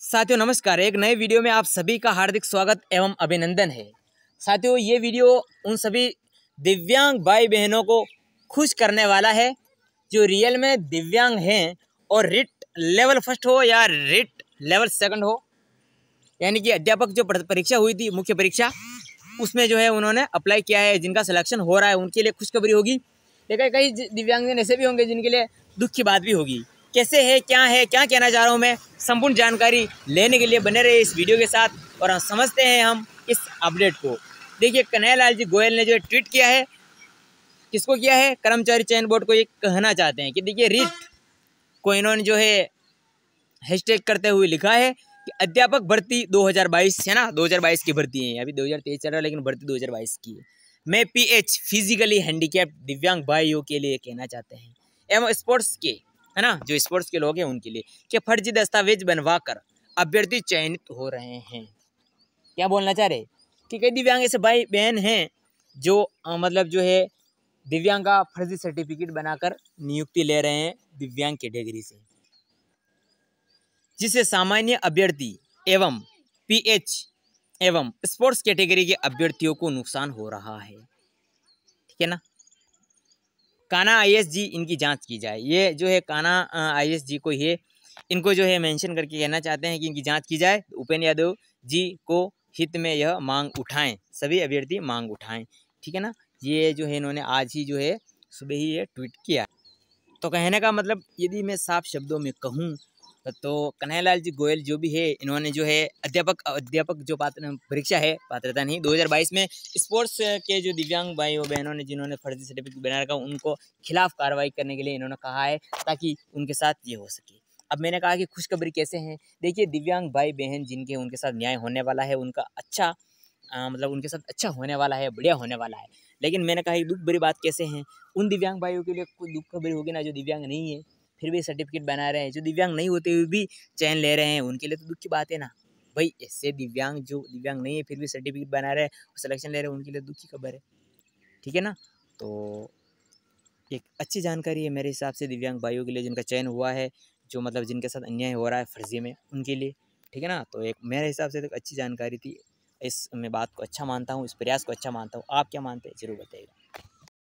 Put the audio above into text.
साथियों नमस्कार एक नए वीडियो में आप सभी का हार्दिक स्वागत एवं अभिनंदन है साथियों ये वीडियो उन सभी दिव्यांग भाई बहनों को खुश करने वाला है जो रियल में दिव्यांग हैं और रिट लेवल फर्स्ट हो या रिट लेवल सेकंड हो यानी कि अध्यापक जो परीक्षा हुई थी मुख्य परीक्षा उसमें जो है उन्होंने अप्लाई किया है जिनका सिलेक्शन हो रहा है उनके लिए खुशखबरी होगी लेकिन कई दिव्यांगजन ऐसे भी होंगे जिनके लिए दुख की बात भी होगी कैसे है क्या है क्या कहना चाह रहा हूँ मैं संपूर्ण जानकारी लेने के लिए बने रहे इस वीडियो के साथ और हम समझते हैं हम इस अपडेट को देखिए कन्हैया लाल जी गोयल ने जो ट्वीट किया है किसको किया है कर्मचारी चयन बोर्ड को ये कहना चाहते हैं कि देखिए रिट को इन्होंने जो है हैशटैग करते हुए लिखा है कि अध्यापक भर्ती 2022 है ना 2022 की भर्ती है अभी 2023 चल रहा है लेकिन भर्ती 2022 की है मैं पीएच फिजिकली हैंडीकैप दिव्यांग भाइयों के लिए कहना चाहते हैं एवं स्पोर्ट्स के है ना जो स्पोर्ट्स के लोग हैं उनके लिए कि फर्जी दस्तावेज बनवा कर अभ्यर्थी चयनित हो रहे हैं क्या बोलना चाह रहे कि कई दिव्यांग ऐसे भाई बहन हैं जो आ, मतलब जो है दिव्यांग का फर्जी सर्टिफिकेट बनाकर नियुक्ति ले रहे हैं दिव्यांग कैटेगरी से जिसे सामान्य अभ्यर्थी एवं पी एवं स्पोर्ट्स कैटेगरी के अभ्यर्थियों को नुकसान हो रहा है ठीक है ना काना आईएसजी इनकी जांच की जाए ये जो है काना आईएसजी को ये इनको जो है मेंशन करके कहना चाहते हैं कि इनकी जांच की जाए उपेंद्र यादव जी को हित में यह मांग उठाएं सभी अभ्यर्थी मांग उठाएं ठीक है ना ये जो है इन्होंने आज ही जो है सुबह ही ये ट्वीट किया तो कहने का मतलब यदि मैं साफ शब्दों में कहूँ तो कन्हैयालाल जी गोयल जो भी है इन्होंने जो है अध्यापक अध्यापक जो पात्र परीक्षा है पात्रता नहीं 2022 में स्पोर्ट्स के जो दिव्यांग भाई और बहनों ने जिन्होंने फर्जी सर्टिफिकेट बना रखा उनको खिलाफ कार्रवाई करने के लिए इन्होंने कहा है ताकि उनके साथ ये हो सके अब मैंने कहा कि खुशखबरी कैसे हैं देखिए दिव्यांग भाई बहन जिनके उनके साथ न्याय होने वाला है उनका अच्छा आ, मतलब उनके साथ अच्छा होने वाला है बढ़िया होने वाला है लेकिन मैंने कहा दुख भरी बात कैसे हैं उन दिव्यांग भाइयों के लिए कोई दुख खबरी होगी ना जो दिव्यांग नहीं है फिर भी सर्टिफिकेट बना रहे हैं जो दिव्यांग नहीं होते हुए भी चैन ले रहे हैं उनके लिए तो दुख की बात है ना भाई ऐसे दिव्यांग जो दिव्यांग नहीं है फिर भी सर्टिफिकेट बना रहे हैं सलेक्शन ले रहे हैं उनके लिए दुख की खबर है ठीक है ना तो एक अच्छी जानकारी है मेरे हिसाब से दिव्यांग भाइयों के लिए जिनका चयन हुआ है जो मतलब जिनके साथ अन्याय हो रहा है फर्जी में उनके लिए ठीक है ना तो एक मेरे हिसाब से तो अच्छी जानकारी थी इस मैं बात को अच्छा मानता हूँ इस प्रयास को अच्छा मानता हूँ आप क्या मानते हैं ज़रूर बताइएगा